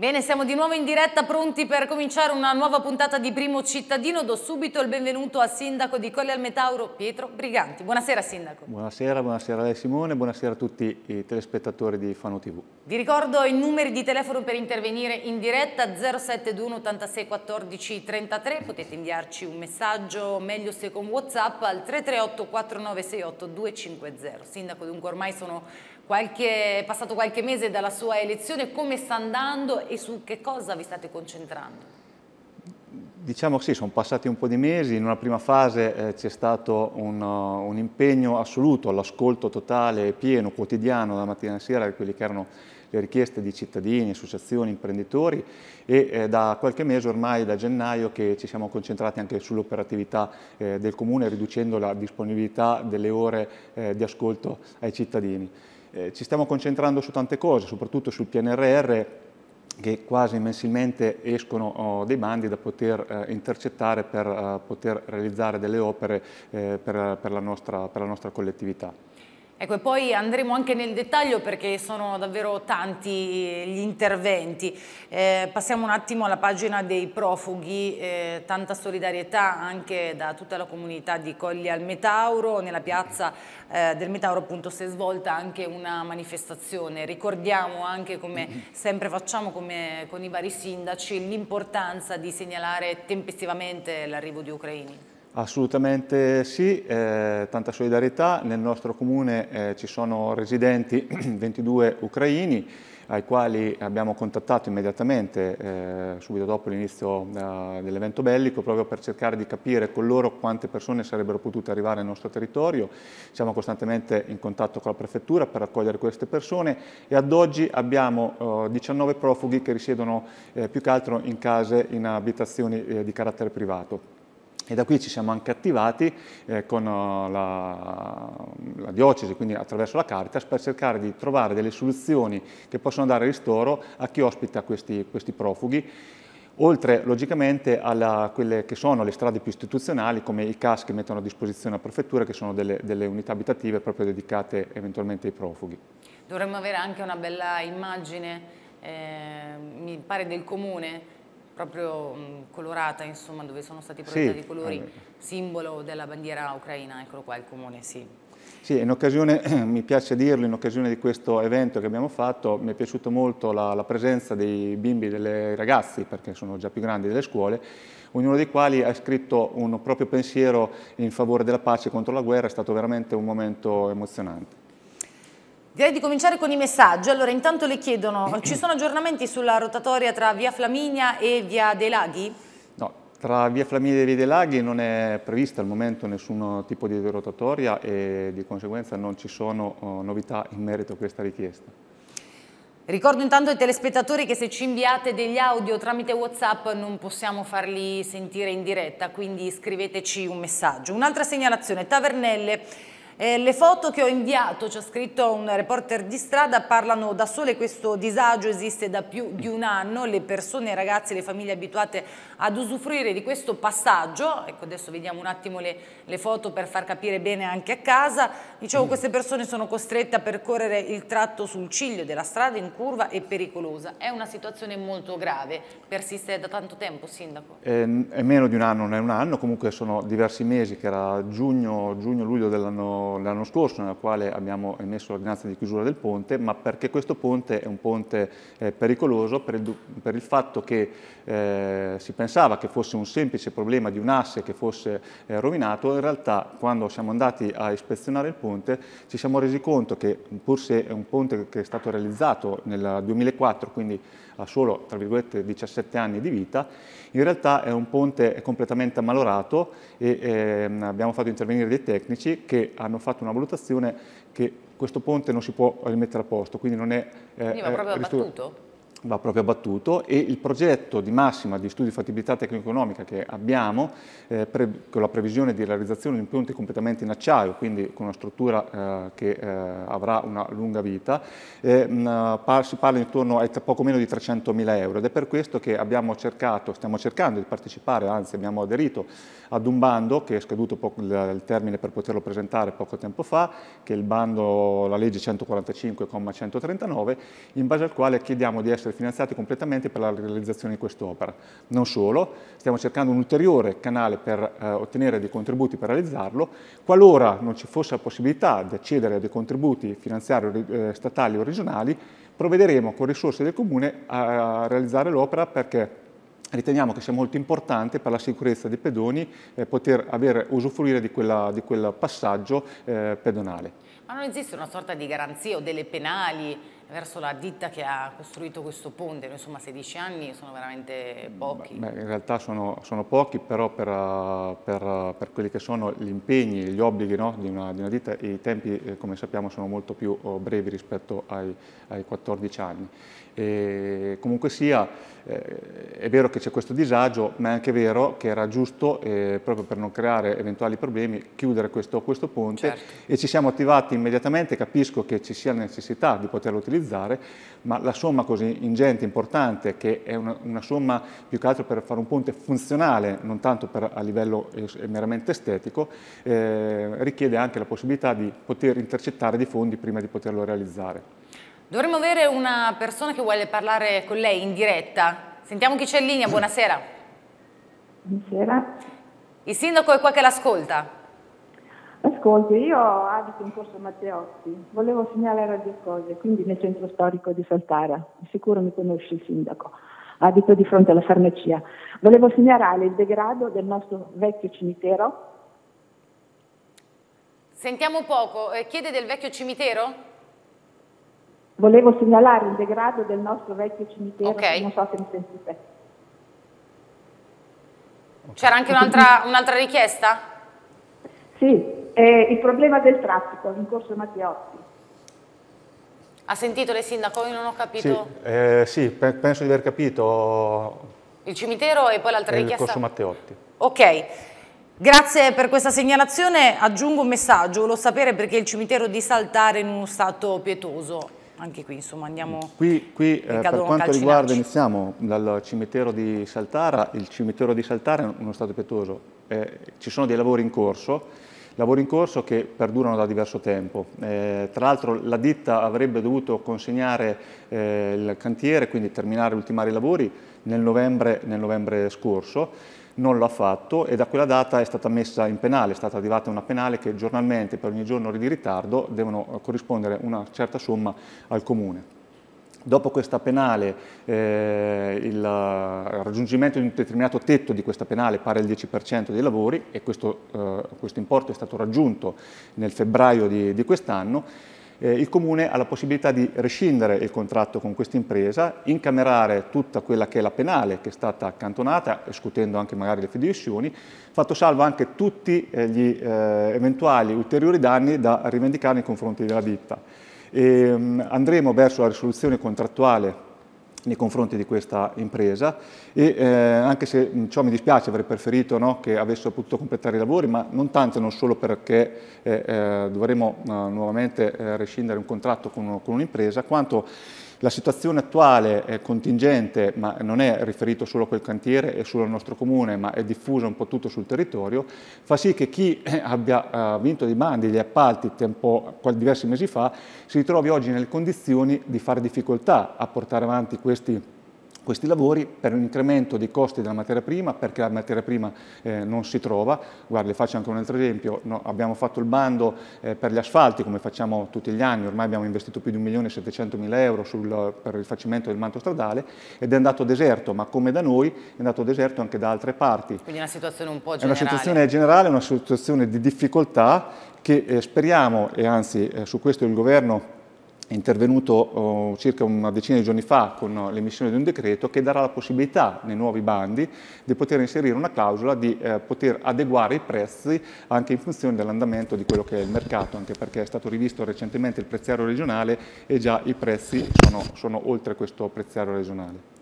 Bene, siamo di nuovo in diretta, pronti per cominciare una nuova puntata di Primo Cittadino. Do subito il benvenuto al sindaco di Colle al Metauro, Pietro Briganti. Buonasera sindaco. Buonasera, buonasera a lei Simone, buonasera a tutti i telespettatori di Fano TV. Vi ricordo i numeri di telefono per intervenire in diretta 0721 86 14 33, potete inviarci un messaggio, meglio se con Whatsapp, al 338 4968 250. Sindaco, dunque ormai sono Qualche, è passato qualche mese dalla sua elezione, come sta andando e su che cosa vi state concentrando? Diciamo sì, sono passati un po' di mesi, in una prima fase eh, c'è stato un, uh, un, impegno assoluto all'ascolto totale e pieno, quotidiano, da mattina a sera, di quelle che erano le richieste di cittadini, associazioni, imprenditori e eh, da qualche mese ormai, da gennaio, che ci siamo concentrati anche sull'operatività eh, del Comune riducendo la disponibilità delle ore eh, di ascolto ai cittadini. Eh, ci stiamo concentrando su tante cose, soprattutto sul PNRR che quasi mensilmente escono oh, dei bandi da poter eh, intercettare per eh, poter realizzare delle opere eh, per, la nostra, per la nostra collettività. Ecco, e poi andremo anche nel dettaglio perché sono davvero tanti gli interventi. Eh, passiamo un attimo alla pagina dei profughi, eh, tanta solidarietà anche da tutta la comunità di Colli al Metauro, nella piazza eh, del Metauro appunto si è svolta anche una manifestazione. Ricordiamo anche come sempre facciamo come con i vari sindaci l'importanza di segnalare tempestivamente l'arrivo di ucraini. Assolutamente sì, eh, tanta solidarietà. Nel nostro comune eh, ci sono residenti 22 ucraini ai quali abbiamo contattato immediatamente eh, subito dopo l'inizio eh, dell'evento bellico proprio per cercare di capire con loro quante persone sarebbero potute arrivare nel nostro territorio. Siamo costantemente in contatto con la prefettura per accogliere queste persone e ad oggi abbiamo 19 eh, profughi che risiedono eh, più che altro in case, in abitazioni di carattere privato. E da qui ci siamo anche attivati eh, con eh, la, la, diocesi, quindi attraverso la Caritas, per cercare di trovare delle soluzioni che possono dare ristoro a chi ospita questi, questi profughi, oltre logicamente a quelle che sono le strade più istituzionali, come i CAS che mettono a disposizione la prefettura, che sono delle, delle unità abitative proprio dedicate eventualmente ai profughi. Dovremmo avere anche una bella immagine, eh, mi pare, del comune proprio mh, colorata, insomma, dove sono stati proiettati i sì. colori, eh. simbolo della bandiera ucraina, eccolo qua il comune, sì. Sì, in occasione, mi piace dirlo, in occasione di questo evento che abbiamo fatto mi è piaciuta molto la, la presenza dei bimbi e dei ragazzi, perché sono già più grandi delle scuole, ognuno dei quali ha scritto un proprio pensiero in favore della pace contro la guerra, è stato veramente un momento emozionante. Direi di cominciare con i messaggi. Allora, intanto le chiedono, ci sono aggiornamenti sulla rotatoria tra Via Flaminia e Via dei Laghi? No, tra Via Flaminia e Via dei Laghi non è prevista al momento nessun tipo di rotatoria e di conseguenza non ci sono oh, novità in merito a questa richiesta. Ricordo intanto ai telespettatori che se ci inviate degli audio tramite Whatsapp non possiamo farli sentire in diretta, quindi scriveteci un messaggio. Un'altra segnalazione, Tavernelle eh, le foto che ho inviato, ci ha scritto un reporter di strada, parlano da sole, questo disagio esiste da più di un anno, le persone, i ragazzi, le famiglie abituate ad usufruire di questo passaggio, ecco adesso vediamo un attimo le, le foto per far capire bene anche a casa, dicevo queste persone sono costrette a percorrere il tratto sul ciglio della strada in curva e pericolosa, è una situazione molto grave, persiste da tanto tempo Sindaco? Eh, è meno di un anno, non è un anno, comunque sono diversi mesi che era giugno, giugno luglio dell'anno l'anno scorso, nella quale abbiamo emesso l'ordinanza di chiusura del ponte, ma perché questo ponte è un ponte eh, pericoloso per il, per il, fatto che eh, si pensava che fosse un semplice problema di un asse che fosse eh, rovinato, in realtà quando siamo andati a ispezionare il ponte ci siamo resi conto che pur se è un ponte che è stato realizzato nel 2004, quindi ha solo tra virgolette, 17 anni di vita, in realtà è un ponte completamente ammalorato e eh, abbiamo fatto intervenire dei tecnici che hanno fatto una valutazione che questo ponte non si può rimettere a posto, quindi non è... Eh, quindi va eh, proprio abbattuto? va proprio abbattuto e il progetto di massima di studio di fattibilità tecnico-economica che abbiamo eh, con la previsione di realizzazione di impianti completamente in acciaio, quindi con una struttura eh, che eh, avrà una lunga vita, eh, mh, par si parla intorno a poco meno di 300.000 euro ed è per questo che abbiamo cercato, stiamo cercando di partecipare, anzi abbiamo aderito ad un bando che è scaduto il termine per poterlo presentare poco tempo fa, che è il bando, la legge 145,139, in base al quale chiediamo di essere essere finanziati completamente per la realizzazione di quest'opera. Non solo, stiamo cercando un ulteriore canale per eh, ottenere dei contributi per realizzarlo. Qualora non ci fosse la possibilità di accedere a dei contributi finanziari eh, statali o regionali, provvederemo con risorse del Comune a, a realizzare l'opera perché riteniamo che sia molto importante per la sicurezza dei pedoni eh, poter avere, usufruire di, quella, di quel passaggio eh, pedonale. Ma non esiste una sorta di garanzia o delle penali verso la ditta che ha costruito questo ponte, insomma 16 anni sono veramente pochi. Beh, in realtà sono, sono pochi, però per, per, per, quelli che sono gli impegni, gli obblighi no, di, una, di, una, ditta, i tempi eh, come sappiamo sono molto più oh, brevi rispetto ai, ai 14 anni. E comunque sia, eh, è vero che c'è questo disagio, ma è anche vero che era giusto, eh, proprio per non creare eventuali problemi, chiudere questo, questo ponte certo. e ci siamo attivati immediatamente, capisco che ci sia necessità di poterlo utilizzare, ma la somma così ingente, importante, che è una, una somma più che altro per fare un ponte funzionale, non tanto per, a livello eh, meramente estetico, eh, richiede anche la possibilità di poter intercettare dei fondi prima di poterlo realizzare. Dovremmo avere una persona che vuole parlare con lei in diretta. Sentiamo chi c'è in linea, buonasera. Buonasera. Il sindaco è qua che l'ascolta. Ascolti, io abito in corso Matteotti, volevo segnalare due cose, quindi nel centro storico di Saltara, sicuro mi conosce il sindaco, abito di fronte alla farmacia. Volevo segnalare il degrado del nostro vecchio cimitero. Sentiamo poco, eh, chiede del vecchio cimitero? Volevo segnalare il degrado del nostro vecchio cimitero, okay. non so se mi sentite. C'era anche un'altra, un richiesta? Sì, eh, il problema del traffico in corso Matteotti. Ha sentito le sindaco? Io non ho capito. Sì, eh, sì pe penso di aver capito. Il cimitero e poi l'altra richiesta? Il corso Matteotti. Ok. Grazie per questa segnalazione, aggiungo un messaggio, volevo sapere perché il cimitero di Saltare è in uno stato pietoso anche qui insomma andiamo... Mm. Qui, qui eh, per quanto riguarda, iniziamo dal cimitero di Saltara, il cimitero di Saltara è uno stato pietoso, eh, ci sono dei lavori in corso, lavori in corso che perdurano da diverso tempo. Eh, tra l'altro la ditta avrebbe dovuto consegnare eh, il cantiere, quindi terminare, ultimare i lavori nel novembre, nel novembre scorso, non l'ha fatto e da quella data è stata messa in penale, è stata arrivata una penale che giornalmente per ogni giorno di ritardo devono eh, corrispondere una certa somma al comune. Dopo questa penale, eh, il eh, raggiungimento di un determinato tetto di questa penale pari al 10% dei lavori e questo, eh, questo, importo è stato raggiunto nel febbraio di, di quest'anno, eh, il Comune ha la possibilità di rescindere il contratto con questa impresa, incamerare tutta quella che è la penale che è stata accantonata, escludendo anche magari le fideiussioni, fatto salvo anche tutti eh, gli eh, eventuali ulteriori danni da rivendicare nei confronti della ditta. E, ehm, andremo verso la risoluzione contrattuale nei confronti di questa impresa e eh, anche se ciò mi dispiace avrei preferito no, che avessero potuto completare i lavori ma non tanto e non solo perché eh, eh, dovremo eh, nuovamente eh, rescindere un contratto con, con un'impresa quanto la situazione attuale è contingente, ma non è riferito solo a quel cantiere e solo al nostro comune, ma è diffusa un po' tutto sul territorio, fa sì che chi eh, abbia eh, vinto dei bandi, degli appalti tempo, diversi mesi fa, si ritrovi oggi nelle condizioni di fare difficoltà a portare avanti questi questi lavori per un incremento dei costi della materia prima, perché la materia prima eh, non si trova. Guardi, faccio anche un altro esempio, no, abbiamo fatto il bando eh, per gli asfalti, come facciamo tutti gli anni, ormai abbiamo investito più di 1.700.000 euro sul, per il rifacimento del manto stradale ed è andato deserto, ma come da noi è andato deserto anche da altre parti. Quindi è una situazione un po' generale. È una situazione generale, una situazione di difficoltà che eh, speriamo, e anzi eh, su questo il Governo è intervenuto oh, circa una decina di giorni fa con l'emissione di un decreto che darà la possibilità nei nuovi bandi di poter inserire una clausola di eh, poter adeguare i prezzi anche in funzione dell'andamento di quello che è il mercato, anche perché è stato rivisto recentemente il prezziario regionale e già i prezzi sono, sono oltre questo prezziario regionale.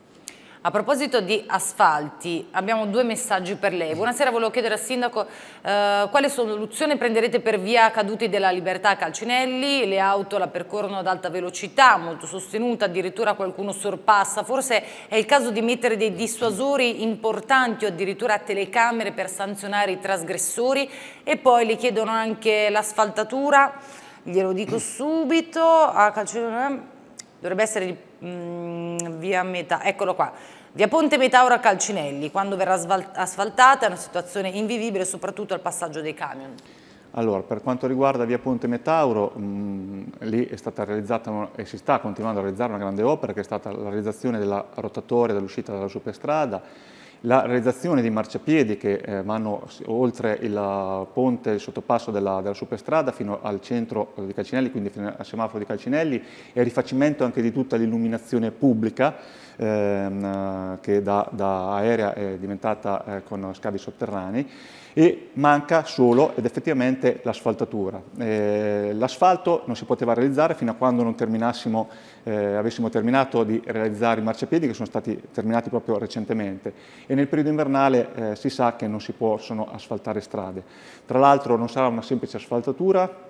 A proposito di asfalti, abbiamo due messaggi per lei. Buonasera, volevo chiedere al Sindaco eh, quale soluzione prenderete per via caduti della libertà a Calcinelli. Le auto la percorrono ad alta velocità, molto sostenuta, addirittura qualcuno sorpassa. Forse è il caso di mettere dei dissuasori importanti o addirittura telecamere per sanzionare i trasgressori. E poi le chiedono anche l'asfaltatura. Glielo dico subito, a Calcinelli eh, dovrebbe essere mh, mm, via metà, eccolo qua, via Ponte Metaura Calcinelli, quando verrà asfaltata è una situazione invivibile soprattutto al passaggio dei camion. Allora, per quanto riguarda via Ponte Metauro, mh, mm, lì è stata realizzata e si sta continuando a realizzare una grande opera che è stata la realizzazione della rotatoria dell'uscita dalla superstrada la realizzazione di marciapiedi che eh, vanno oltre il ponte, il sottopasso della, della, superstrada fino al centro eh, di Calcinelli, quindi fino al semaforo di Calcinelli e il rifacimento anche di tutta l'illuminazione pubblica ehm, che da, da, aerea è diventata eh, con scavi sotterranei e manca solo ed effettivamente l'asfaltatura. Eh, l'asfalto non si poteva realizzare fino a quando non eh, avessimo terminato di realizzare i marciapiedi che sono stati terminati proprio recentemente e nel periodo invernale eh, si sa che non si possono asfaltare strade. Tra l'altro non sarà una semplice asfaltatura,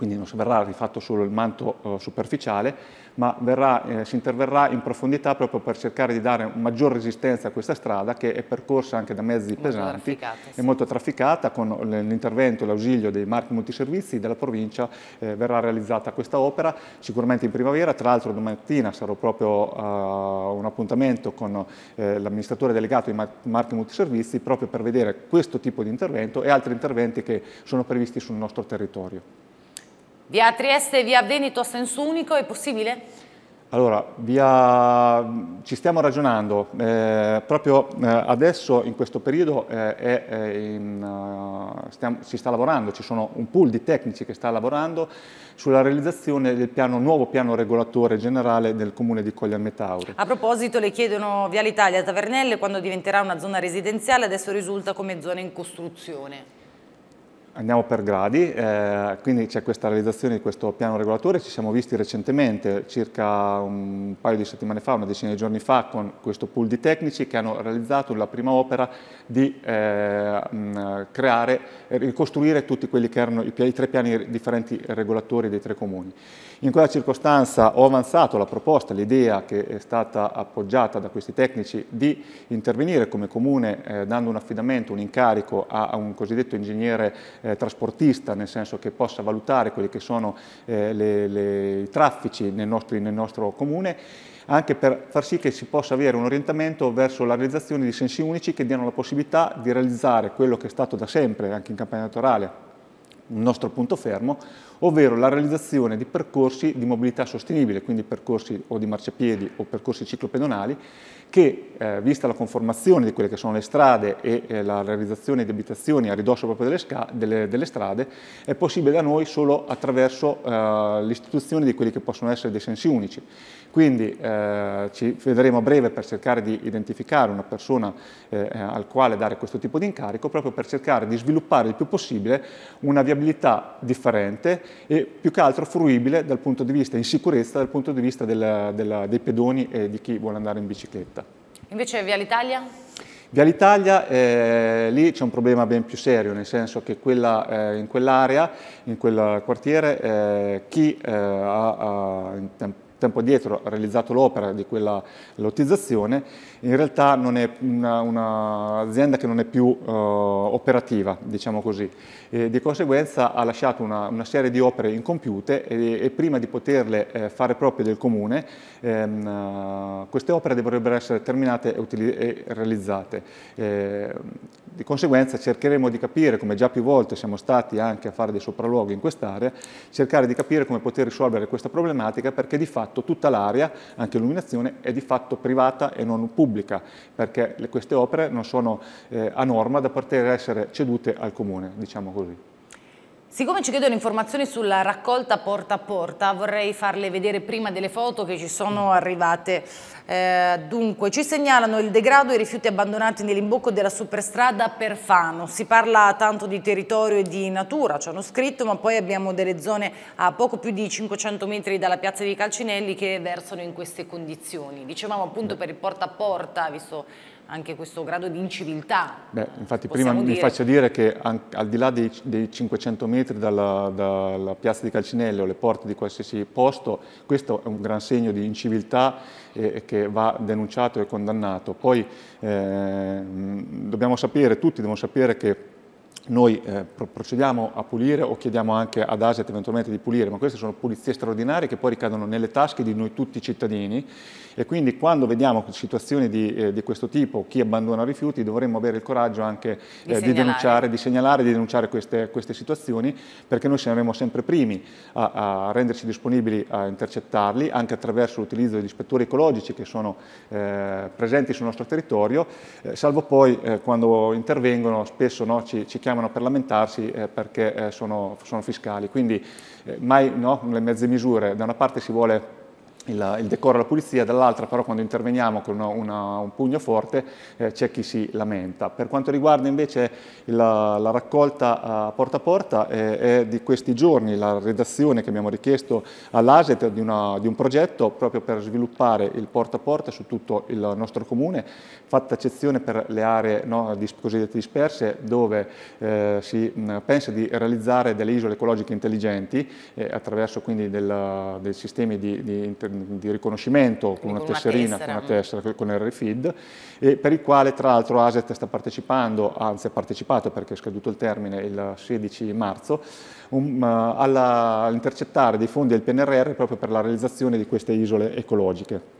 quindi non verrà rifatto solo il manto eh, superficiale, ma verrà, eh, si interverrà in profondità proprio per cercare di dare maggior resistenza a questa strada che è percorsa anche da mezzi molto pesanti, sì. molto trafficata, con l'intervento e l'ausilio dei marchi multiservizi della provincia eh, verrà realizzata questa opera, sicuramente in primavera, tra l'altro domattina sarò proprio a un appuntamento con eh, l'amministratore delegato dei marchi multiservizi proprio per vedere questo tipo di intervento e altri interventi che sono previsti sul nostro territorio. Via Trieste e via Veneto a senso unico è possibile? Allora, via... ci stiamo ragionando. Eh, proprio eh, adesso, in questo periodo, eh, in, eh, stiamo, si sta lavorando, ci sono un pool di tecnici che sta lavorando sulla realizzazione del piano, nuovo piano regolatore generale del comune di Cogliame Tauro. A proposito, le chiedono Via l'Italia, Tavernelle, quando diventerà una zona residenziale, adesso risulta come zona in costruzione. Andiamo per gradi, eh, quindi c'è questa realizzazione di questo piano regolatore, ci siamo visti recentemente, circa un paio di settimane fa, una decina di giorni fa, con questo pool di tecnici che hanno realizzato la prima opera di eh, creare, ricostruire tutti quelli che erano i, i tre piani differenti regolatori dei tre comuni. In quella circostanza ho avanzato la proposta, l'idea che è stata appoggiata da questi tecnici di intervenire come comune eh, dando un affidamento, un incarico a, a un cosiddetto ingegnere eh, eh, trasportista, nel senso che possa valutare quelli che sono eh, le, le, i traffici nel, nostri, nel nostro comune, anche per far sì che si possa avere un orientamento verso la realizzazione di sensi unici che diano la possibilità di realizzare quello che è stato da sempre, anche in campagna elettorale, un nostro punto fermo, ovvero la realizzazione di percorsi di mobilità sostenibile, quindi percorsi o di marciapiedi o percorsi ciclopedonali, che, eh, vista la conformazione di quelle che sono le strade e eh, la realizzazione di abitazioni a ridosso proprio delle, delle, delle strade, è possibile da noi solo attraverso eh, l'istituzione di quelli che possono essere dei sensi unici. Quindi eh, ci vedremo a breve per cercare di identificare una persona eh, al quale dare questo tipo di incarico, proprio per cercare di sviluppare il più possibile una viabilità differente e più che altro fruibile dal punto di vista in sicurezza, dal punto di vista del, del, dei pedoni e di chi vuole andare in bicicletta. Invece Via l'Italia? Via l'Italia, eh, lì c'è un problema ben più serio, nel senso che quella, eh, in quell'area, in quel quartiere, eh, chi eh, ha, ha tempo dietro realizzato l'opera di quella lottizzazione, in realtà non è un'azienda che non è più eh, operativa, diciamo così. E di conseguenza ha lasciato una, una serie di opere incompiute e, e prima di poterle eh, fare proprie del comune, ehm, eh, queste opere dovrebbero essere terminate e, e realizzate. Eh, di conseguenza cercheremo di capire, come già più volte siamo stati anche a fare dei sopralluoghi in quest'area, cercare di capire come poter risolvere questa problematica perché di fatto fatto tutta l'area, anche l'illuminazione, è di fatto privata e non pubblica, perché queste opere non sono eh, a norma da poter essere cedute al comune, diciamo così. Siccome ci chiedono informazioni sulla raccolta porta a porta, vorrei farle vedere prima delle foto che ci sono arrivate. Eh, dunque, ci segnalano il degrado e i rifiuti abbandonati nell'imbocco della superstrada per Fano. Si parla tanto di territorio e di natura, ci hanno scritto, ma poi abbiamo delle zone a poco più di 500 metri dalla piazza dei Calcinelli che versano in queste condizioni. Dicevamo appunto per il porta a porta, visto anche questo grado di inciviltà. Beh, infatti prima dire. mi faccia dire che al di là dei, dei 500 metri dalla, dalla piazza di Calcinelle o le porte di qualsiasi posto, questo è un gran segno di inciviltà eh, che va denunciato e condannato. Poi eh, dobbiamo sapere, tutti devono sapere che noi eh, procediamo a pulire o chiediamo anche ad Aset eventualmente di pulire, ma queste sono pulizie straordinarie che poi ricadono nelle tasche di noi tutti i cittadini e quindi quando vediamo situazioni di, eh, di questo tipo, chi abbandona rifiuti, dovremmo avere il coraggio anche di, eh, segnalare. di denunciare, di segnalare, di denunciare queste, queste, situazioni, perché noi saremo sempre primi a, a renderci disponibili a intercettarli, anche attraverso l'utilizzo degli ispettori ecologici che sono eh, presenti sul nostro territorio, eh, salvo poi eh, quando intervengono spesso no, ci, ci, chiamano per lamentarsi eh, perché eh, sono, sono, fiscali. Quindi mai no, le mezze misure, da una parte si vuole il, il, decoro alla pulizia, dall'altra però quando interveniamo con una, una, un pugno forte eh, c'è chi si lamenta. Per quanto riguarda invece la, la raccolta uh, porta a porta, eh, è di questi giorni la redazione che abbiamo richiesto all'ASET di, di, un progetto proprio per sviluppare il porta a porta su tutto il nostro comune, fatta eccezione per le aree no, dis, cosiddette disperse dove eh, si mh, pensa di realizzare delle isole ecologiche intelligenti eh, attraverso quindi del, dei sistemi di, di di riconoscimento con una tesserina, con una tessera, con RFID, e per il quale tra l'altro ASET sta partecipando, anzi ha partecipato perché è scaduto il termine il 16 marzo, um, all'intercettare dei fondi del PNRR proprio per la realizzazione di queste isole ecologiche.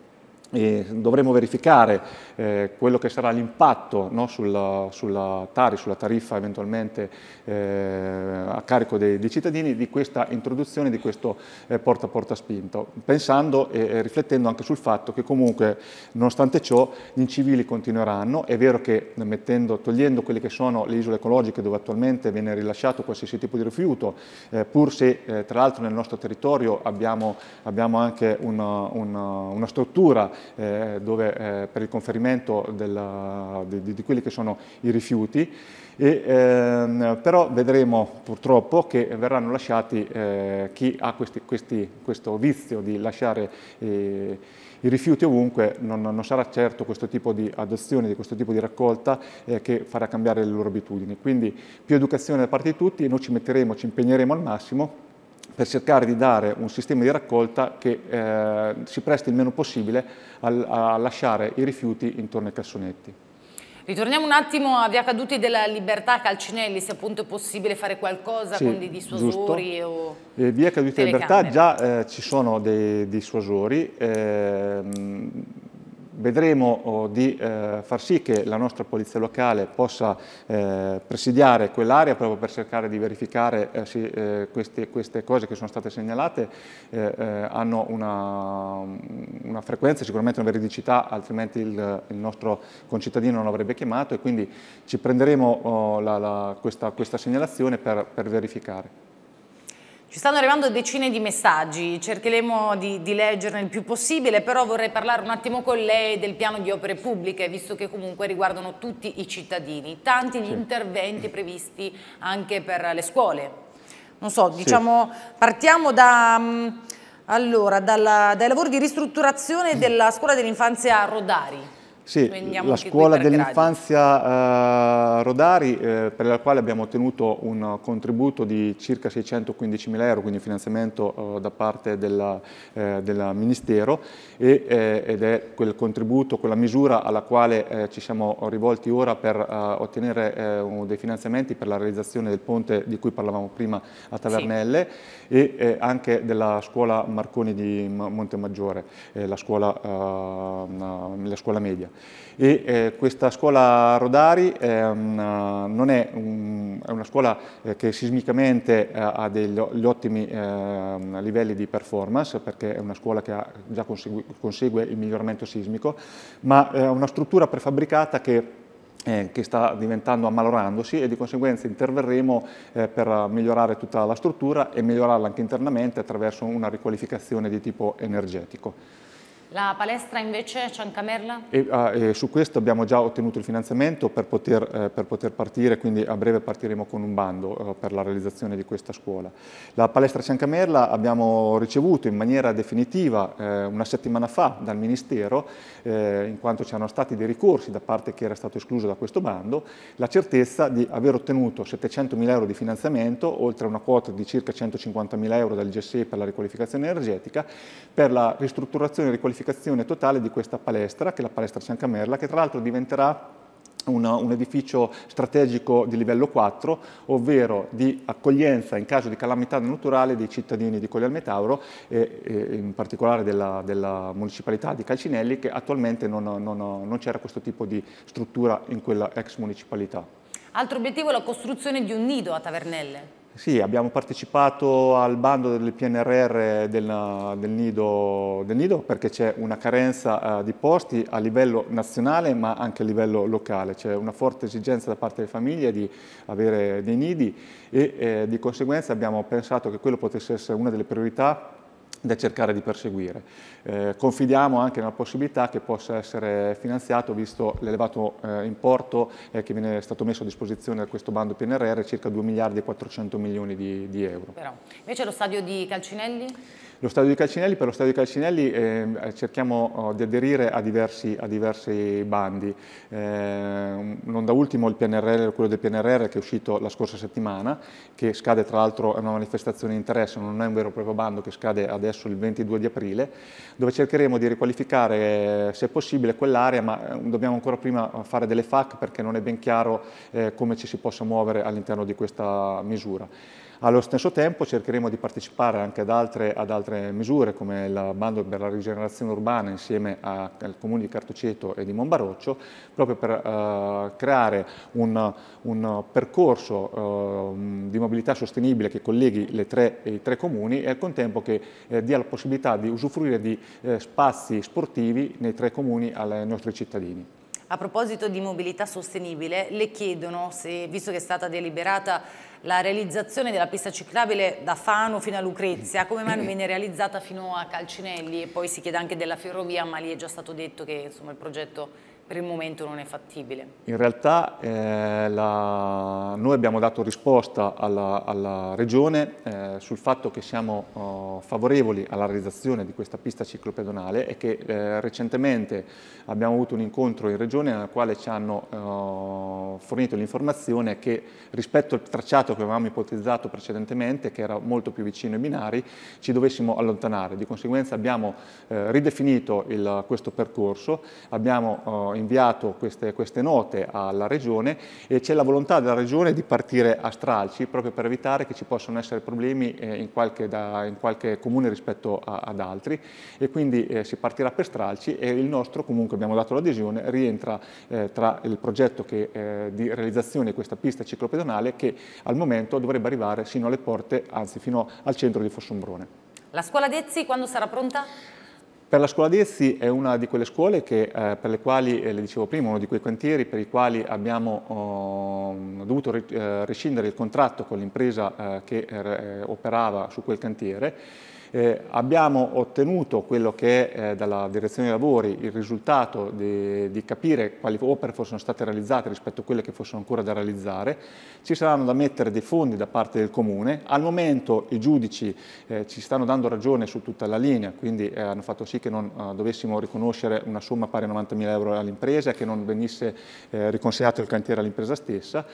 E dovremo verificare eh, quello che sarà l'impatto no, sulla, sulla, tari, sulla, tariffa eventualmente eh, a carico dei, dei, cittadini di questa introduzione di questo eh, porta a porta spinto, pensando e, e, riflettendo anche sul fatto che comunque nonostante ciò gli incivili continueranno, è vero che mettendo, togliendo quelle che sono le isole ecologiche dove attualmente viene rilasciato qualsiasi tipo di rifiuto, eh, pur se eh, tra l'altro nel nostro territorio abbiamo, abbiamo anche una, una, una struttura eh, dove, eh, per il conferimento della, di, di, quelli che sono i rifiuti, e, ehm, però vedremo purtroppo che verranno lasciati eh, chi ha questi, questi, questo vizio di lasciare eh, i rifiuti ovunque, non, non, sarà certo questo tipo di adozione, di questo tipo di raccolta eh, che farà cambiare le loro abitudini. Quindi più educazione da parte di tutti, noi ci metteremo, ci impegneremo al massimo per cercare di dare un sistema di raccolta che eh, si presti il meno possibile a, a lasciare i rifiuti intorno ai cassonetti. Ritorniamo un attimo a Via Caduti della Libertà, Calcinelli, se appunto è possibile fare qualcosa sì, con dei dissuasori o eh, Via Caduti della Libertà già eh, ci sono dei dissuasori, eh, vedremo oh, di eh, far sì che la nostra polizia locale possa eh, presidiare quell'area proprio per cercare di verificare eh, se queste, cose che sono state segnalate hanno una, una frequenza, sicuramente una veridicità, altrimenti il, nostro concittadino non l'avrebbe chiamato e quindi ci prenderemo oh, la, la, questa, questa segnalazione per, per verificare. Ci stanno arrivando decine di messaggi, cercheremo di, di, leggerne il più possibile, però vorrei parlare un attimo con lei del piano di opere pubbliche, visto che comunque riguardano tutti i cittadini, tanti gli sì. interventi previsti anche per le scuole. Non so, diciamo, sì. partiamo da, mm, allora, dalla, dai lavori di ristrutturazione mm. della scuola dell'infanzia a Rodari. Sì, la scuola dell'infanzia eh, Rodari, eh, per la quale abbiamo ottenuto un contributo di circa 615 mila euro, quindi finanziamento eh, da parte del eh, Ministero, e, eh, ed è quel contributo, quella misura alla quale eh, ci siamo rivolti ora per ottenere dei finanziamenti per la realizzazione del ponte di cui parlavamo prima a Tavernelle sì. e anche della scuola Marconi di Montemaggiore, la scuola, la scuola media. E, eh, questa scuola Rodari una, ehm, eh, non è, un, è, una scuola eh, che sismicamente eh, ha degli ottimi ehm, livelli di performance, perché è una scuola che ha, già consegue, consegue il miglioramento sismico, ma è una struttura prefabbricata che che sta diventando ammalorandosi e di conseguenza interverremo eh, per migliorare tutta la struttura e migliorarla anche internamente attraverso una riqualificazione di tipo energetico. La palestra invece, Ciancamerla? E, ah, e su questo abbiamo già ottenuto il finanziamento per poter, eh, per poter partire, quindi a breve partiremo con un bando eh, per la realizzazione di questa scuola. La palestra Ciancamerla abbiamo ricevuto in maniera definitiva eh, una settimana fa dal Ministero, eh, in quanto c'erano stati dei ricorsi da parte che era stato escluso da questo bando, la certezza di aver ottenuto 700 mila euro di finanziamento, oltre a una quota di circa 150 mila euro dal GSE per la riqualificazione energetica, per la ristrutturazione e riqualificazione riqualificazione totale di questa palestra, che è la palestra Ciancamerla, che tra l'altro diventerà una, un edificio strategico di livello 4, ovvero di accoglienza in caso di calamità naturale dei cittadini di Colli al Metauro e, e, in particolare della, della, municipalità di Calcinelli che attualmente non, non, non c'era questo tipo di struttura in quella ex municipalità. Altro obiettivo è la costruzione di un nido a Tavernelle. Sì, abbiamo partecipato al bando del PNRR del, del, nido, del nido, perché c'è una carenza eh, di posti a livello nazionale ma anche a livello locale. C'è una forte esigenza da parte delle famiglie di avere dei nidi e eh, di conseguenza abbiamo pensato che quello potesse essere una delle priorità da cercare di perseguire. Eh, confidiamo anche nella possibilità che possa essere finanziato, visto l'elevato eh, importo eh, che viene stato messo a disposizione da questo bando PNRR, circa 2 miliardi e 400 milioni di, di euro. Però. Invece lo stadio di Calcinelli? Lo stadio di Calcinelli, per lo stadio di Calcinelli ehm, eh, cerchiamo oh, di aderire a diversi, a diversi bandi, eh, non da ultimo il PNRR, quello del PNRR che è uscito la scorsa settimana, che scade tra l'altro, è una manifestazione di interesse, non è un vero e proprio bando che scade adesso il 22 di aprile, dove cercheremo di riqualificare eh, se possibile quell'area, ma eh, dobbiamo ancora prima eh, fare delle FAC perché non è ben chiaro eh, come ci si possa muovere all'interno di questa misura. Allo stesso tempo cercheremo di partecipare anche ad altre, ad altre misure come il bando per la rigenerazione urbana insieme a, al comune di Cartoceto e di Monbaroccio proprio per eh, creare un, un percorso eh, di mobilità sostenibile che colleghi tre, i tre comuni e al contempo che eh, dia la possibilità di usufruire di eh, spazi sportivi nei tre comuni ai nostri cittadini. A proposito di mobilità sostenibile, le chiedono se, visto che è stata deliberata la realizzazione della pista ciclabile da Fano fino a Lucrezia, come mai non viene realizzata fino a Calcinelli e poi si chiede anche della ferrovia, ma lì è già stato detto che insomma, il progetto per il momento non è fattibile? In realtà eh, la... noi abbiamo dato risposta alla, alla Regione eh, sul fatto che siamo oh, favorevoli alla realizzazione di questa pista ciclopedonale e che eh, recentemente abbiamo avuto un incontro in Regione nel quale ci hanno oh, fornito l'informazione che rispetto al tracciato che avevamo ipotizzato precedentemente, che era molto più vicino ai binari, ci dovessimo allontanare. Di conseguenza abbiamo eh, ridefinito il, questo percorso, abbiamo eh, inviato queste, queste note alla Regione e c'è la volontà della Regione di partire a stralci proprio per evitare che ci possano essere problemi eh, in, qualche da, in, qualche comune rispetto a, ad altri e quindi eh, si partirà per stralci e il nostro comunque abbiamo dato l'adesione rientra eh, tra il progetto che, eh, di realizzazione di questa pista ciclopedonale che al momento dovrebbe arrivare sino alle porte, anzi fino al centro di Fossombrone. La scuola Dezzi quando sarà pronta? Per la scuola Dezzi è una di quelle scuole che, eh, per le quali, eh, le dicevo prima, uno di quei cantieri per i quali abbiamo oh, dovuto eh, rescindere il contratto con l'impresa eh, che eh, operava su quel cantiere eh, abbiamo ottenuto quello che è eh, dalla direzione dei lavori il risultato di, di, capire quali opere fossero state realizzate rispetto a quelle che fossero ancora da realizzare, ci saranno da mettere dei fondi da parte del Comune, al momento i giudici eh, ci stanno dando ragione su tutta la linea, quindi eh, hanno fatto sì che non eh, dovessimo riconoscere una somma pari a 90.000 euro all'impresa, che non venisse eh, riconsegnato il cantiere all'impresa stessa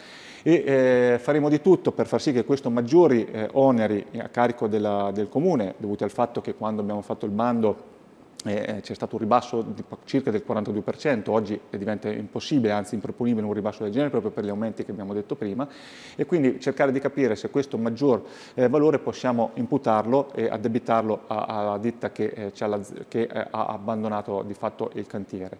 e faremo di tutto per far sì che questi maggiori oneri a carico della, del Comune dovuti al fatto che quando abbiamo fatto il bando eh, eh c'è stato un ribasso di circa del 42%, oggi diventa impossibile, anzi improponibile un ribasso del genere proprio per gli aumenti che abbiamo detto prima e quindi cercare di capire se questo maggior eh, valore possiamo imputarlo e addebitarlo alla ditta che, eh, che eh, ha abbandonato di fatto il cantiere.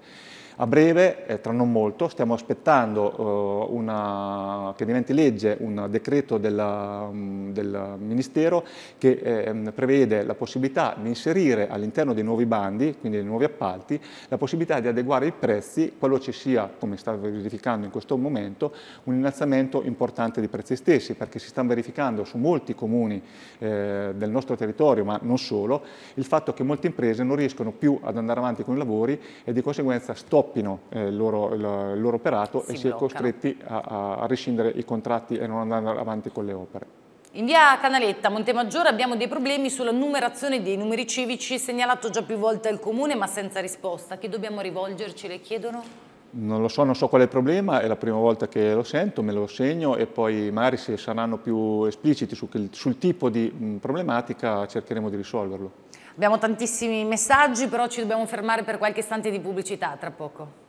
A breve, eh, tra non molto, stiamo aspettando eh, una, che diventi legge un decreto della, mm, del Ministero che eh, prevede la possibilità di inserire all'interno dei nuovi bandi, quindi dei nuovi appalti, la possibilità di adeguare i prezzi qualora ci sia, come sta verificando in questo momento, un innalzamento importante dei prezzi stessi, perché si sta verificando su molti comuni eh, del nostro territorio, ma non solo, il fatto che molte imprese non riescono più ad andare avanti con i lavori e di conseguenza stop stoppino eh, il loro, il, il loro operato si e si è costretti a, a rescindere i contratti e non andare avanti con le opere. In via Canaletta, Montemaggiore, abbiamo dei problemi sulla numerazione dei numeri civici, segnalato già più volte al Comune ma senza risposta. A chi dobbiamo rivolgerci, le chiedono? Non lo so, non so qual è il problema, è la prima volta che lo sento, me lo segno e poi magari se saranno più espliciti sul, sul tipo di problematica cercheremo di risolverlo. Abbiamo tantissimi messaggi, però ci dobbiamo fermare per qualche istante di pubblicità tra poco.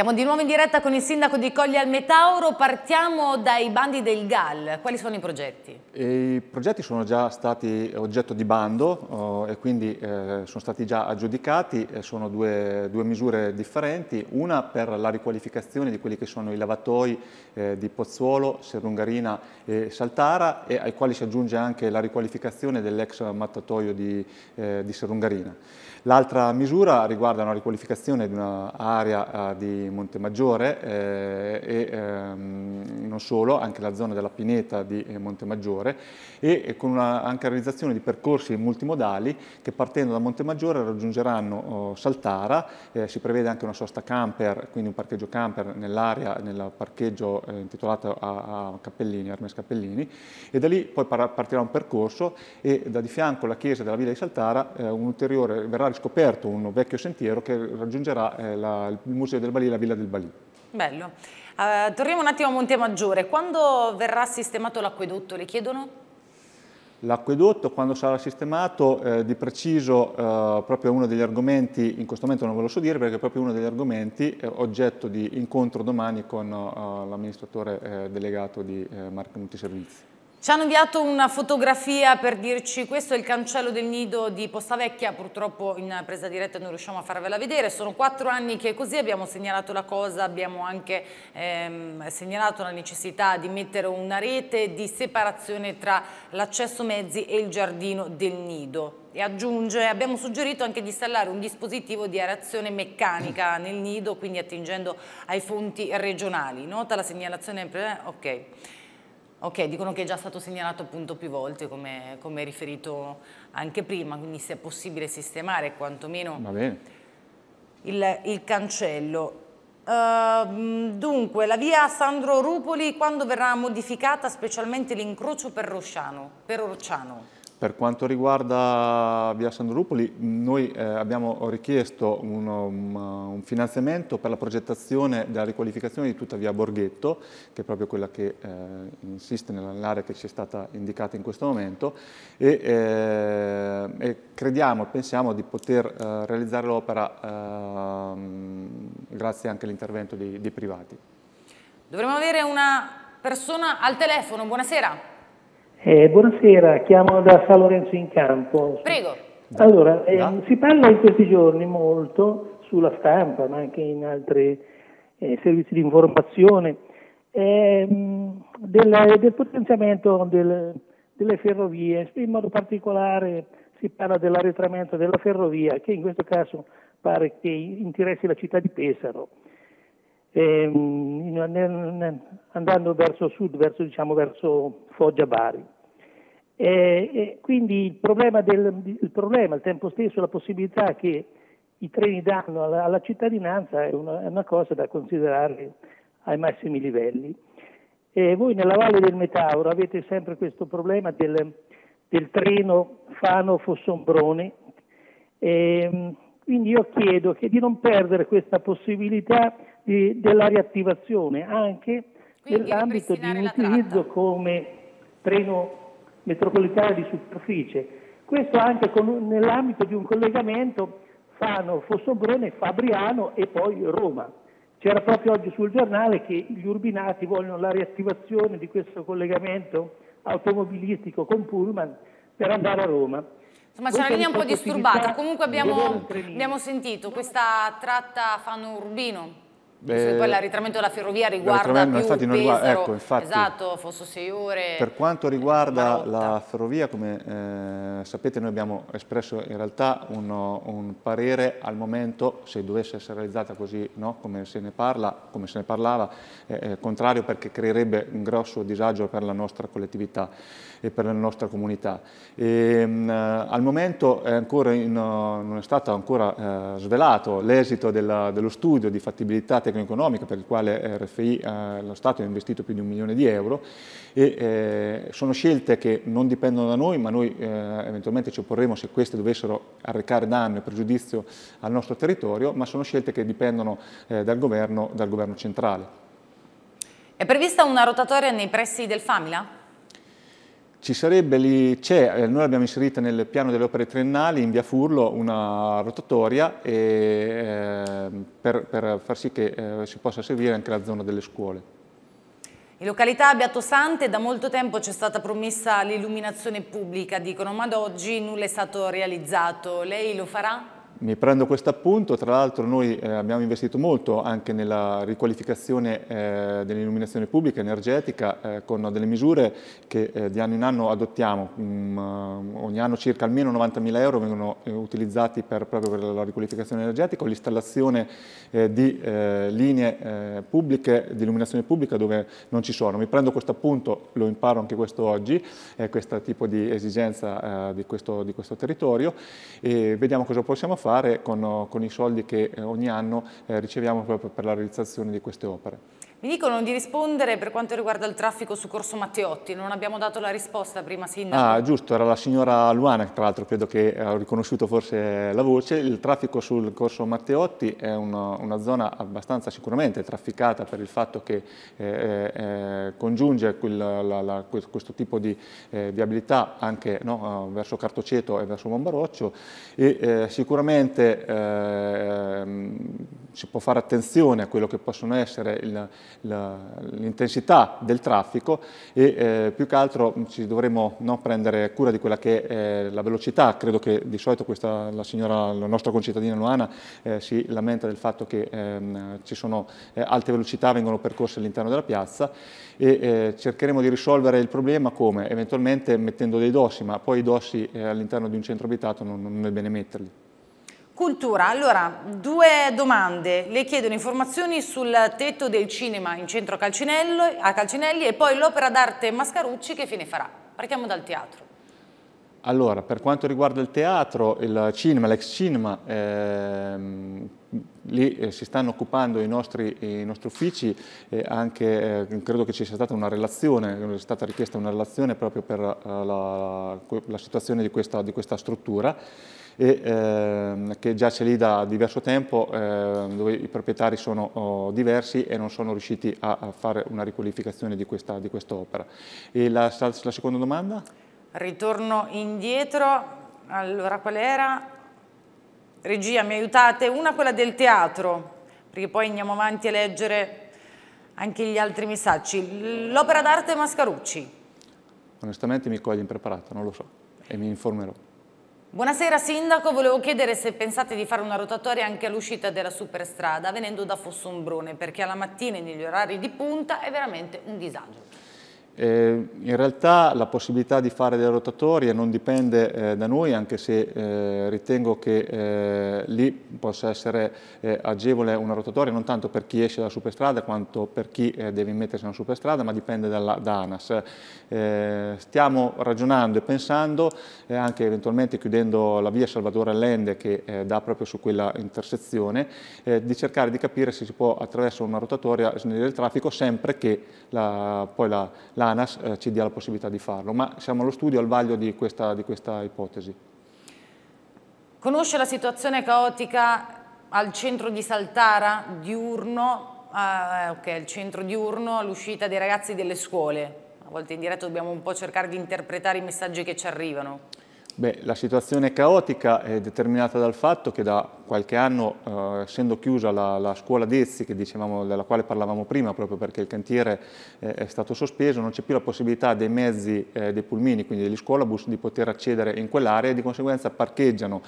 Siamo di nuovo in diretta con il sindaco di Cogli al Metauro, partiamo dai bandi del GAL, quali sono i progetti? I progetti sono già stati oggetto di bando eh, e quindi eh, sono stati già aggiudicati, sono due, due, misure differenti, una per la riqualificazione di quelli che sono i lavatoi eh, di Pozzuolo, Serungarina e Saltara e ai quali si aggiunge anche la riqualificazione dell'ex mattatoio di, eh, di Serungarina. L'altra misura riguarda una riqualificazione di un'area eh, di Montemaggiore eh, e ehm, non solo, anche la zona della Pineta di eh, Montemaggiore e, e con una, anche la realizzazione di percorsi multimodali che partendo da Montemaggiore raggiungeranno oh, Saltara, eh, si prevede anche una sosta camper, quindi un parcheggio camper nell'area, nel parcheggio eh, intitolato a, a Cappellini, Hermes Cappellini e da lì poi partirà un percorso e da di fianco alla chiesa della villa di Saltara eh, verrà scoperto un vecchio sentiero che raggiungerà eh, la, il Museo del Bali e la Villa del Bali. Bello. Uh, torniamo un attimo a Monte Maggiore. Quando verrà sistemato l'acquedotto, le chiedono? L'acquedotto, quando sarà sistemato, eh, di preciso eh, proprio uno degli argomenti, in questo momento non ve lo so dire perché è proprio uno degli argomenti eh, oggetto di incontro domani con eh, l'amministratore eh, delegato di Marche Multiservizi. Ci hanno inviato una fotografia per dirci questo è il cancello del nido di Postavecchia, purtroppo in presa diretta non riusciamo a farvela vedere, sono quattro anni che è così, abbiamo segnalato la cosa, abbiamo anche ehm, segnalato la necessità di mettere una rete di separazione tra l'accesso mezzi e il giardino del nido. E aggiunge, abbiamo suggerito anche di installare un dispositivo di aerazione meccanica nel nido, quindi attingendo ai fonti regionali. Nota la segnalazione... Ok. Ok, dicono che è già stato segnalato appunto più volte, come, come riferito anche prima, quindi se è possibile sistemare quantomeno il, il, cancello. Uh, dunque, la via Sandro Rupoli quando verrà modificata, specialmente l'incrocio per Rosciano? Per Orciano? Per quanto riguarda Via Sandrupoli, noi eh, abbiamo richiesto un, um, un, finanziamento per la progettazione della riqualificazione di tutta Via Borghetto, che è proprio quella che eh, insiste nell'area che ci è stata indicata in questo momento, e, eh, e crediamo e pensiamo di poter eh, realizzare l'opera ehm, grazie anche all'intervento dei privati. Dovremmo avere una persona al telefono, buonasera. Eh, buonasera, chiamo da San Lorenzo in Campo. Prego. Allora, eh, no. si parla in questi giorni molto sulla stampa, ma anche in altri eh, servizi di informazione, ehm, del, del, potenziamento del, delle ferrovie, in modo particolare si parla dell'arretramento della ferrovia, che in questo caso pare che interessi la città di Pesaro. Ehm, andando verso sud, verso, diciamo, verso Foggia Bari. Eh, eh, quindi il problema, del, il problema, al tempo stesso, la possibilità che i treni danno alla, alla cittadinanza è una, è una, cosa da considerare ai massimi livelli. Eh, voi nella Valle del Metauro avete sempre questo problema del, del treno Fano-Fossombrone, quindi io chiedo che di non perdere questa possibilità di, della riattivazione anche quindi nell'ambito di un utilizzo come treno metropolitano di superficie. Questo anche con, nell'ambito di un collegamento Fano-Fossombrone, Fabriano e poi Roma. C'era proprio oggi sul giornale che gli urbinati vogliono la riattivazione di questo collegamento automobilistico con Pullman per andare a Roma. Insomma c'è una linea un po' disturbata, comunque abbiamo, abbiamo sentito questa tratta Fano-Urbino. Eh, poi l'arritramento della ferrovia riguarda più infatti non riguarda, Pesaro, ecco, infatti, esatto, Fosso Seiore. Per quanto riguarda la ferrovia, come eh, sapete noi abbiamo espresso in realtà uno, un parere al momento, se dovesse essere realizzata così no, come, se ne parla, come se ne parlava, eh, eh contrario perché creerebbe un grosso disagio per la nostra collettività e per la nostra comunità. E, ehm, mh, eh, al momento è in, non è stato ancora eh, svelato l'esito dello studio di fattibilità tecnica tecno-economica per il quale eh, RFI, eh, lo Stato ha investito più di un milione di euro e eh, sono scelte che non dipendono da noi ma noi eventualmente ci opporremo se queste dovessero arrecare danno e pregiudizio al nostro territorio ma sono scelte che dipendono dal governo, dal governo centrale. È prevista una rotatoria nei pressi del Famila? Ci sarebbe lì, c'è, eh, noi abbiamo inserito nel piano delle opere triennali in via Furlo una rotatoria e, eh, per, per, far sì che eh, si possa servire anche la zona delle scuole. In località Beatosante da molto tempo c'è stata promessa l'illuminazione pubblica, dicono, ma ad oggi nulla è stato realizzato. Lei lo farà? Mi prendo questo appunto, tra l'altro noi eh, abbiamo investito molto anche nella riqualificazione eh, dell'illuminazione pubblica energetica eh, con delle misure che eh, di anno in anno adottiamo, um, ogni anno circa almeno 90.000 euro vengono eh, utilizzati per, proprio per la riqualificazione energetica o l'installazione di linee pubbliche di illuminazione pubblica dove non ci sono. Mi prendo questo appunto, lo imparo anche questo oggi, questo tipo di esigenza di questo, di questo territorio e vediamo cosa possiamo fare fare con, con i soldi che eh, ogni anno eh, riceviamo proprio per la realizzazione di queste opere. Mi dicono di rispondere per quanto riguarda il traffico su Corso Matteotti, non abbiamo dato la risposta prima Sindaco. Ah giusto, era la signora Luana tra l'altro, credo che ho riconosciuto forse la voce, il traffico sul Corso Matteotti è una, una zona abbastanza sicuramente trafficata per il fatto che eh, eh, eh congiunge quel, la, la, questo tipo di eh, viabilità anche no, eh, verso Cartoceto e verso Monbaroccio e eh, sicuramente ehm, si può fare attenzione a quello che possono essere il l'intensità del traffico e eh, più che altro ci dovremo no, prendere cura di quella che è eh, la velocità. Credo che di solito questa, la, signora, la nostra concittadina Luana eh, si lamenta del fatto che ehm, ci sono eh, alte velocità, vengono percorse all'interno della piazza e eh, cercheremo di risolvere il problema come? Eventualmente mettendo dei dossi, ma poi i dossi eh, all'interno di un centro abitato non, non è bene metterli. Cultura, allora due domande, le chiedono informazioni sul tetto del cinema in centro Calcinello, a Calcinelli e poi l'opera d'arte Mascarucci che fine farà? Partiamo dal teatro. Allora, per quanto riguarda il teatro, il cinema, l'ex cinema, ehm, lì eh, si stanno occupando i nostri, i nostri uffici e anche eh, credo che ci sia stata una relazione, è stata richiesta una relazione proprio per eh, la, la, situazione di questa, di questa struttura e, ehm, che già c'è lì da diverso tempo, ehm, dove i proprietari sono oh, diversi e non sono riusciti a, a fare una riqualificazione di quest'opera. Quest e la, la seconda domanda? Ritorno indietro, allora qual era? Regia, mi aiutate? Una quella del teatro, perché poi andiamo avanti a leggere anche gli altri messaggi. L'opera d'arte Mascarucci. Onestamente mi coglie impreparato, non lo so e mi informerò. Buonasera Sindaco, volevo chiedere se pensate di fare una rotatoria anche all'uscita della superstrada venendo da Fossombrone perché alla mattina negli orari di punta è veramente un disagio. Eh, in realtà la possibilità di fare delle rotatorie non dipende eh, da noi, anche se eh, ritengo che eh, lì possa essere eh, agevole una rotatoria, non tanto per chi esce dalla superstrada quanto per chi eh, deve mettersi nella superstrada, ma dipende dalla, da ANAS. stiamo ragionando e pensando, anche eventualmente chiudendo la via Salvatore Allende che dà proprio su quella intersezione, di cercare di capire se si può attraverso una rotatoria snellire il traffico sempre che la, poi la, la l'ANAS eh, ci dia la possibilità di farlo, ma siamo allo studio al vaglio di questa, di questa ipotesi. Conosce la situazione caotica al centro di Saltara, diurno, ah, eh, ok, il centro diurno, all'uscita dei ragazzi delle scuole. A volte in diretta dobbiamo un po' cercare di interpretare i messaggi che ci arrivano. Beh, la situazione caotica è determinata dal fatto che da qualche anno, eh, essendo chiusa la, la scuola Dezzi, dicevamo, della quale parlavamo prima, proprio perché il cantiere eh, è stato sospeso, non c'è più la possibilità dei mezzi, eh, dei pulmini, quindi degli scuolabus, di poter accedere in quell'area e di conseguenza parcheggiano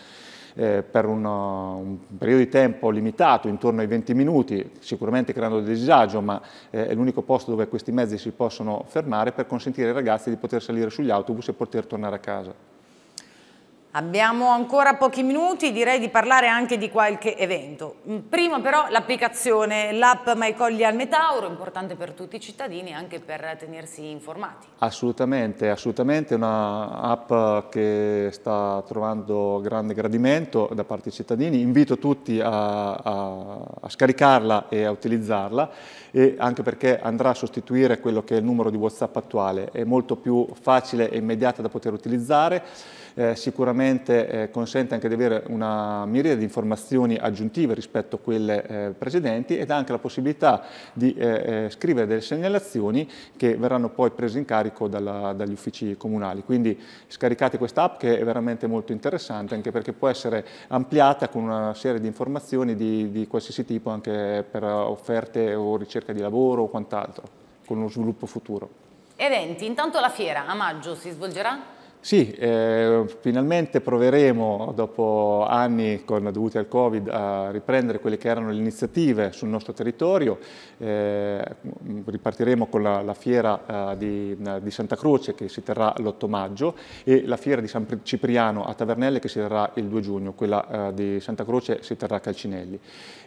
eh, per un, un, periodo di tempo limitato, intorno ai 20 minuti, sicuramente creando del disagio, ma eh, è l'unico posto dove questi mezzi si possono fermare per consentire ai ragazzi di poter salire sugli autobus e poter tornare a casa. Abbiamo ancora pochi minuti, direi di parlare anche di qualche evento. Mm, prima però l'applicazione, l'app Maicogli al Metauro, importante per tutti i cittadini anche per tenersi informati. Assolutamente, assolutamente un'app che sta trovando grande gradimento da parte dei cittadini. Invito tutti a, a, a scaricarla e a utilizzarla e anche perché andrà a sostituire quello che è il numero di WhatsApp attuale. È molto più facile e immediata da poter utilizzare eh, sicuramente eh, consente anche di avere una miriade di informazioni aggiuntive rispetto a quelle eh, precedenti ed ha anche la possibilità di eh, eh, scrivere delle segnalazioni che verranno poi prese in carico dalla, dagli uffici comunali. Quindi scaricate questa app che è veramente molto interessante anche perché può essere ampliata con una serie di informazioni di, di qualsiasi tipo anche per offerte o ricerca di lavoro o quant'altro con uno sviluppo futuro. Eventi, intanto la fiera a maggio si svolgerà? Sì, eh, finalmente proveremo dopo anni con, dovuti al Covid a riprendere quelle che erano le iniziative sul nostro territorio. Eh, ripartiremo con la, la fiera eh, di, di, Santa Croce che si terrà l'8 maggio e la fiera di San Cipriano a Tavernelle che si terrà il 2 giugno, quella eh, di Santa Croce si terrà a Calcinelli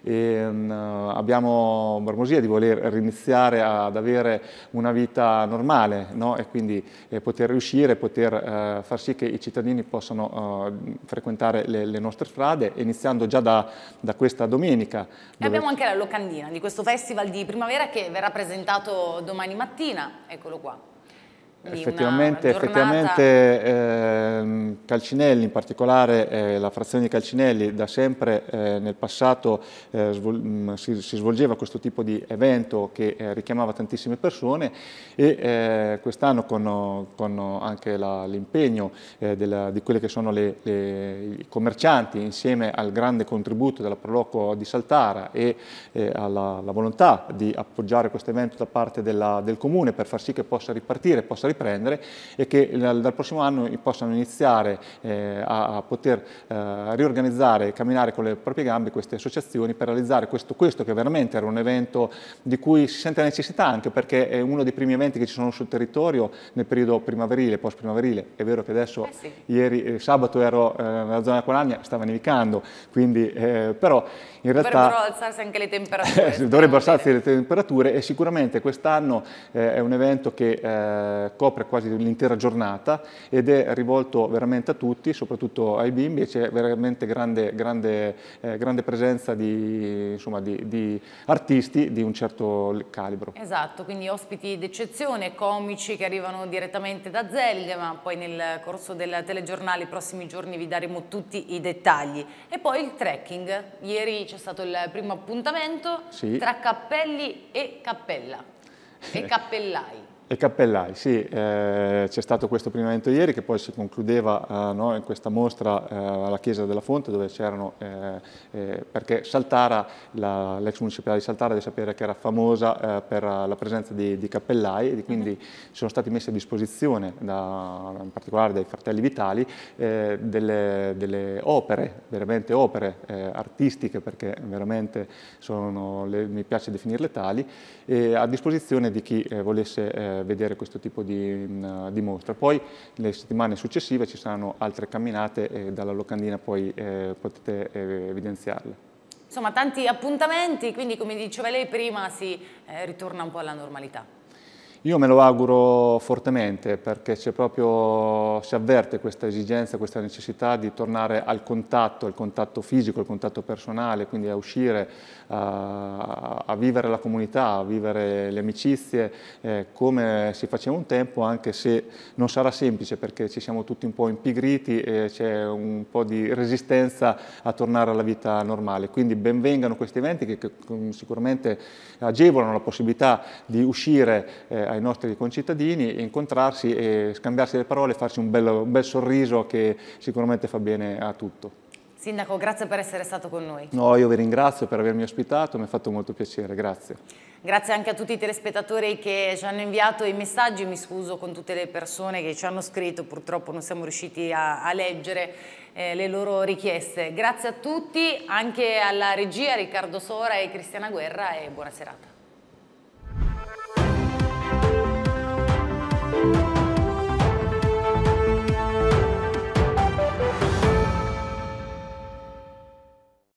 e ehm, mh, eh, abbiamo marmosia di voler riniziare ad avere una vita normale no? e quindi eh, poter riuscire, poter eh, far sì che i cittadini possano eh, frequentare le, le, nostre strade, iniziando già da, da questa domenica. Dove... abbiamo anche la locandina di questo festival di primavera che verrà presentato domani mattina, eccolo qua. Effettivamente, effettivamente eh, Calcinelli, in particolare eh, la frazione di Calcinelli, da sempre eh, nel passato eh, svol mm, si, si, svolgeva questo tipo di evento che eh, richiamava tantissime persone e eh, quest'anno con, con, anche l'impegno di quelli che sono le, le, i commercianti insieme al grande contributo della Proloco di Saltara e alla, volontà di appoggiare questo evento da parte della, del comune per far sì che possa ripartire, possa ripartire riprendere e che dal, prossimo anno possano iniziare eh, a, poter eh, riorganizzare e camminare con le proprie gambe queste associazioni per realizzare questo, questo, che veramente era un evento di cui si sente la necessità anche perché è uno dei primi eventi che ci sono sul territorio nel periodo primaverile, post primaverile, è vero che adesso eh sì. ieri eh, sabato ero nella zona di Colagna, stava nevicando, quindi, però in realtà... Dovrebbero alzarsi anche le temperature. dovrebbero alzarsi le temperature e sicuramente quest'anno eh, è un evento che eh, copre quasi l'intera giornata ed è rivolto veramente a tutti, soprattutto ai bimbi, e c'è veramente grande, grande, eh, grande presenza di, insomma, di, di artisti di un certo calibro. Esatto, quindi ospiti d'eccezione, comici che arrivano direttamente da Zeglia, ma poi nel corso del telegiornale i prossimi giorni vi daremo tutti i dettagli. E poi il trekking, ieri c'è c'è stato il primo appuntamento sì. tra cappelli e cappella e cappellai. E cappellai, sì, eh, c'è stato questo primo evento ieri che poi si concludeva eh, no, in questa mostra eh, alla Chiesa della Fonte dove c'erano, eh, eh, perché Saltara, l'ex municipale di Saltara deve sapere che era famosa eh, per la presenza di, di cappellai e quindi mhm. sono stati messi a disposizione, da, in particolare dai fratelli Vitali, delle, delle, opere, veramente opere artistiche perché veramente sono, le, mi piace definirle tali, e a disposizione di chi volesse vedere questo tipo di, mm, di, mostra. Poi le settimane successive ci saranno altre camminate e dalla locandina poi eh, potete eh, evidenziarle. Insomma tanti appuntamenti, quindi come diceva lei prima si eh, ritorna un po' alla normalità. Io me lo auguro fortemente perché c'è proprio, si avverte questa esigenza, questa necessità di tornare al contatto, al contatto fisico, al contatto personale, quindi a uscire, a, a vivere la comunità, a vivere le amicizie eh, come si faceva un tempo, anche se non sarà semplice perché ci siamo tutti un po' impigriti e c'è un po' di resistenza a tornare alla vita normale. Quindi benvengano questi eventi che, che sicuramente agevolano la possibilità di uscire eh, ai nostri concittadini, incontrarsi e scambiarsi le parole, farsi un bel, un bel sorriso che sicuramente fa bene a tutto. Sindaco, grazie per essere stato con noi. No, io vi ringrazio per avermi ospitato, mi ha fatto molto piacere, grazie. Grazie anche a tutti i telespettatori che ci hanno inviato i messaggi, mi scuso con tutte le persone che ci hanno scritto, purtroppo non siamo riusciti a, a leggere eh, le loro richieste. Grazie a tutti, anche alla regia Riccardo Sora e Cristiana Guerra e buona serata. you